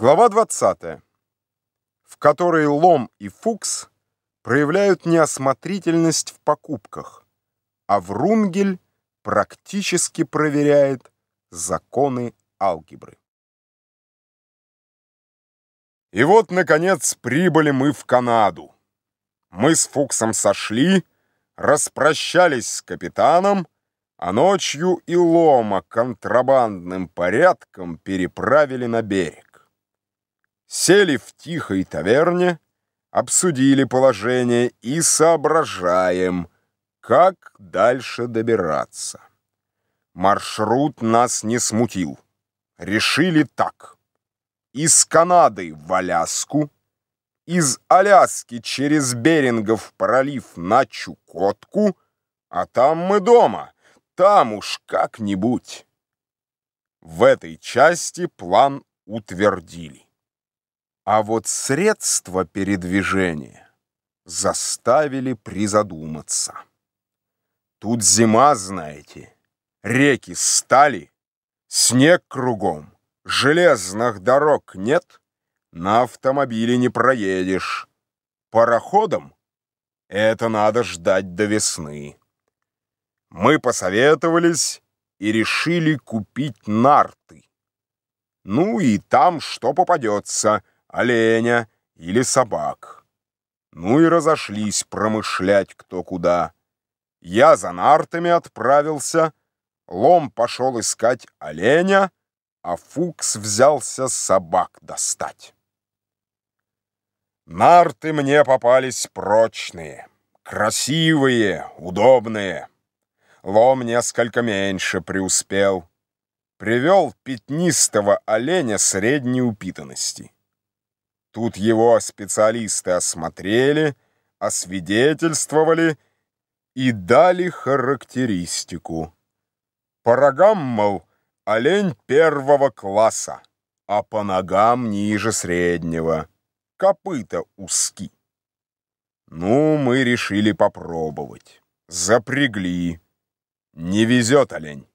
Глава 20, в которой Лом и Фукс проявляют неосмотрительность в покупках, а Врунгель практически проверяет законы алгебры. И вот, наконец, прибыли мы в Канаду. Мы с Фуксом сошли, распрощались с капитаном, а ночью и лома контрабандным порядком переправили на берег сели в тихой таверне, обсудили положение и соображаем, как дальше добираться. Маршрут нас не смутил. Решили так. Из Канады в Аляску, из Аляски через Берингов пролив на Чукотку, а там мы дома, там уж как-нибудь. В этой части план утвердили. А вот средства передвижения заставили призадуматься. Тут зима, знаете, реки стали, снег кругом, железных дорог нет, на автомобиле не проедешь. Пароходом это надо ждать до весны. Мы посоветовались и решили купить нарты. Ну и там что попадется — оленя или собак. Ну и разошлись промышлять кто куда. Я за нартами отправился, лом пошел искать оленя, а Фукс взялся собак достать. Нарты мне попались прочные, красивые, удобные. Лом несколько меньше преуспел. Привел пятнистого оленя средней упитанности. Тут его специалисты осмотрели, освидетельствовали и дали характеристику. По рогам, мол, олень первого класса, а по ногам ниже среднего, копыта узки. Ну, мы решили попробовать. Запрягли. Не везет олень.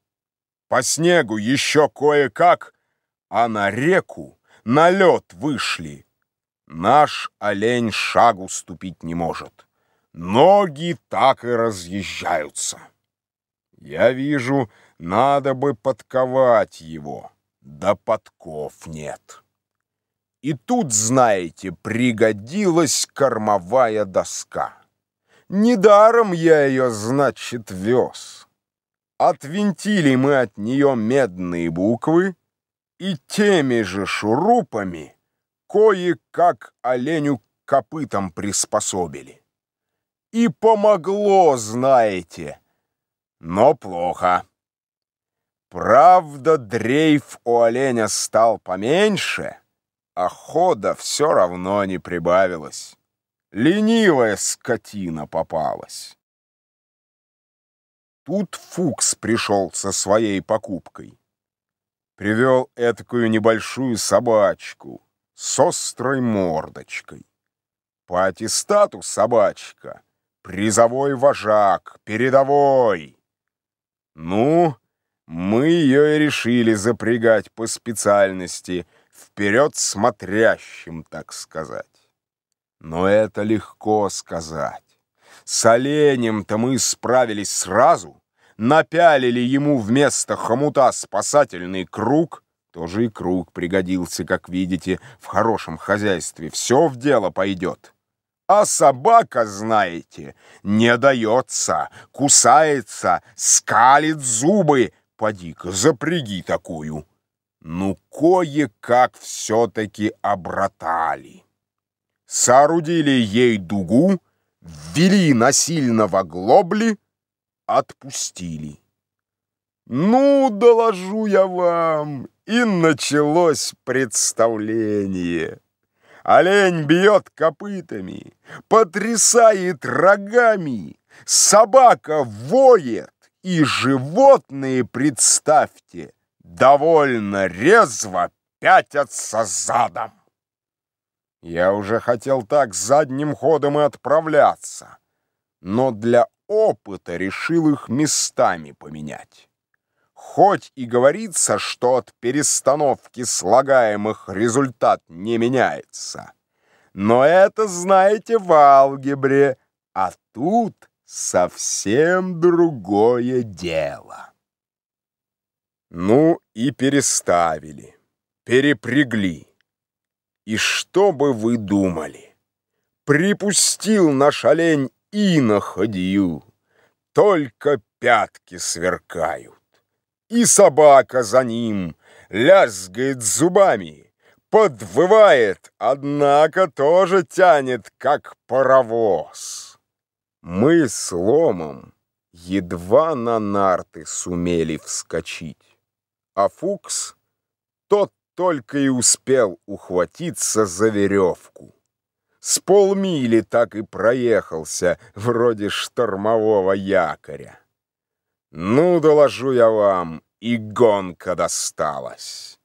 По снегу еще кое-как, а на реку на лед вышли наш олень шагу ступить не может. Ноги так и разъезжаются. Я вижу, надо бы подковать его, да подков нет. И тут, знаете, пригодилась кормовая доска. Недаром я ее, значит, вез. Отвинтили мы от нее медные буквы, и теми же шурупами — кое-как оленю копытом приспособили. И помогло, знаете, но плохо. Правда, дрейф у оленя стал поменьше, а хода все равно не прибавилось. Ленивая скотина попалась. Тут Фукс пришел со своей покупкой. Привел этакую небольшую собачку — с острой мордочкой. По аттестату собачка, призовой вожак, передовой. Ну, мы ее и решили запрягать по специальности, вперед смотрящим, так сказать. Но это легко сказать. С оленем-то мы справились сразу, напялили ему вместо хомута спасательный круг — тоже и круг пригодился, как видите, в хорошем хозяйстве. Все в дело пойдет. А собака, знаете, не дается, кусается, скалит зубы. Поди-ка, запряги такую. Ну, кое-как все-таки обратали. Соорудили ей дугу, ввели насильно в оглобли, отпустили. Ну, доложу я вам, и началось представление. Олень бьет копытами, потрясает рогами, собака воет, и животные, представьте, довольно резво пятятся задом. Я уже хотел так задним ходом и отправляться, но для опыта решил их местами поменять. Хоть и говорится, что от перестановки слагаемых результат не меняется. Но это знаете в алгебре, а тут совсем другое дело. Ну и переставили, перепрягли. И что бы вы думали? Припустил наш олень и находил, только пятки сверкают и собака за ним, лязгает зубами, подвывает, однако тоже тянет, как паровоз. Мы с ломом едва на нарты сумели вскочить, а Фукс тот только и успел ухватиться за веревку. С полмили так и проехался, вроде штормового якоря. Ну, доложу я вам, и гонка досталась.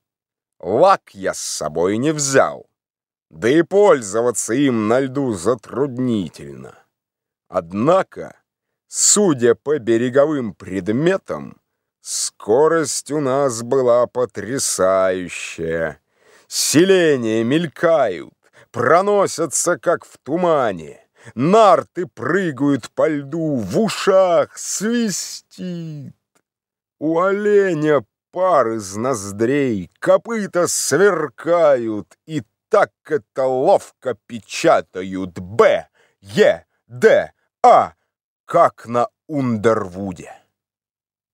Лак я с собой не взял, да и пользоваться им на льду затруднительно. Однако, судя по береговым предметам, скорость у нас была потрясающая. Селения мелькают, проносятся, как в тумане нарты прыгают по льду, в ушах свистит. У оленя пар из ноздрей, копыта сверкают, и так это ловко печатают. Б, Е, Д, А, как на Ундервуде.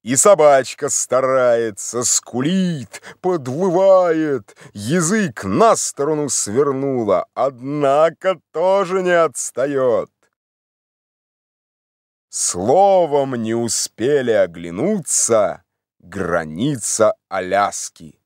И собачка старается, скулит, подвывает, Язык на сторону свернула, Однако тоже не отстает. Словом не успели оглянуться Граница Аляски.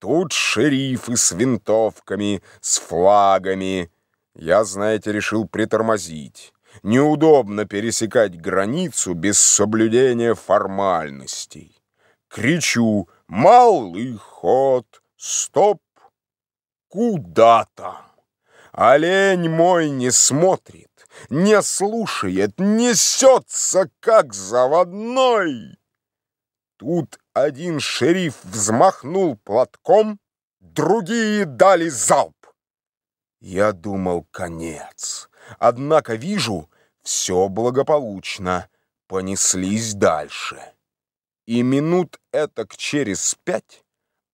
Тут шерифы с винтовками, с флагами. Я, знаете, решил притормозить. Неудобно пересекать границу без соблюдения формальностей. Кричу «Малый ход! Стоп! Куда там?» Олень мой не смотрит, не слушает, несется, как заводной. Тут один шериф взмахнул платком, другие дали залп. Я думал, конец. Однако вижу, все благополучно. Понеслись дальше. И минут этак через пять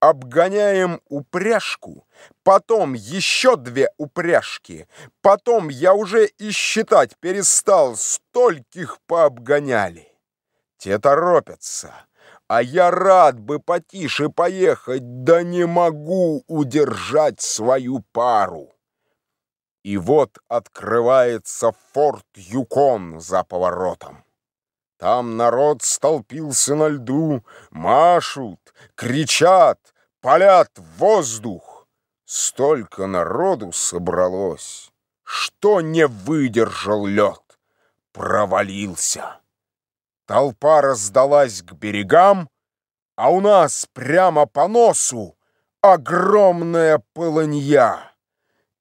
обгоняем упряжку, потом еще две упряжки, потом я уже и считать перестал, стольких пообгоняли. Те торопятся, а я рад бы потише поехать, да не могу удержать свою пару. И вот открывается форт Юкон за поворотом. Там народ столпился на льду, машут, кричат, палят в воздух. Столько народу собралось, что не выдержал лед, провалился. Толпа раздалась к берегам, а у нас прямо по носу огромная полынья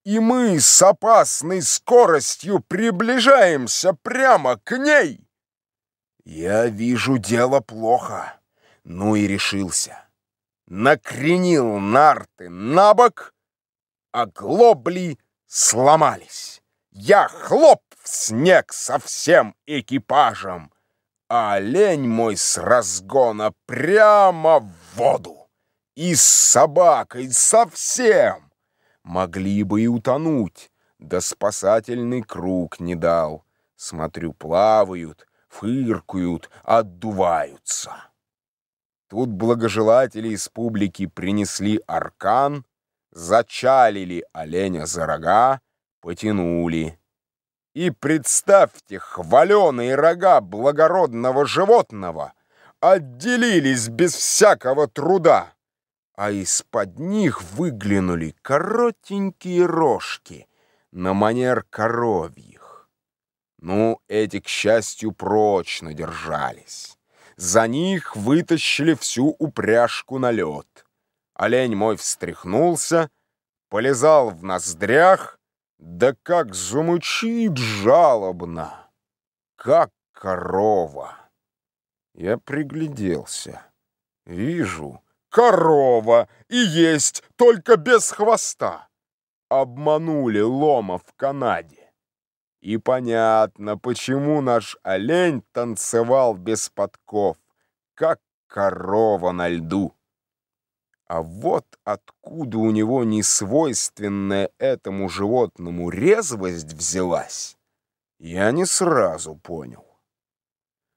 и мы с опасной скоростью приближаемся прямо к ней. Я вижу дело плохо, ну и решился. Накренил нарты на бок, а глобли сломались. Я хлоп в снег со всем экипажем, а олень мой с разгона прямо в воду. И с собакой совсем могли бы и утонуть, да спасательный круг не дал. Смотрю, плавают, фыркают, отдуваются. Тут благожелатели из публики принесли аркан, зачалили оленя за рога, потянули. И представьте, хваленые рога благородного животного отделились без всякого труда а из-под них выглянули коротенькие рожки на манер коровьих. Ну, эти, к счастью, прочно держались. За них вытащили всю упряжку на лед. Олень мой встряхнулся, полезал в ноздрях, да как замучит жалобно, как корова. Я пригляделся. Вижу — корова и есть, только без хвоста. Обманули лома в Канаде. И понятно, почему наш олень танцевал без подков, как корова на льду. А вот откуда у него несвойственная этому животному резвость взялась, я не сразу понял.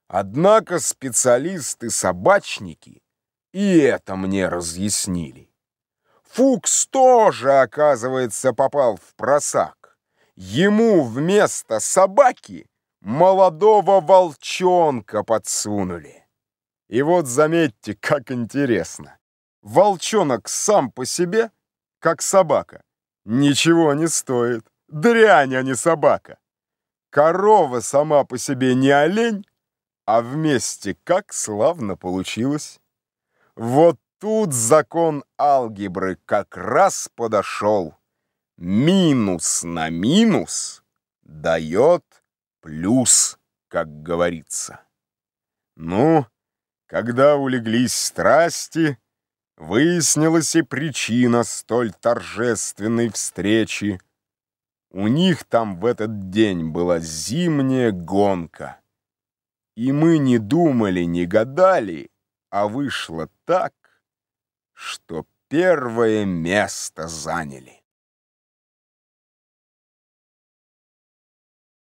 Однако специалисты-собачники — и это мне разъяснили. Фукс тоже, оказывается, попал в просак. Ему вместо собаки молодого волчонка подсунули. И вот заметьте, как интересно. Волчонок сам по себе, как собака, ничего не стоит. Дрянь, а не собака. Корова сама по себе не олень, а вместе как славно получилось. Вот тут закон алгебры как раз подошел. Минус на минус дает плюс, как говорится. Ну, когда улеглись страсти, выяснилась и причина столь торжественной встречи. У них там в этот день была зимняя гонка. И мы не думали, не гадали, а вышло так, что первое место заняли.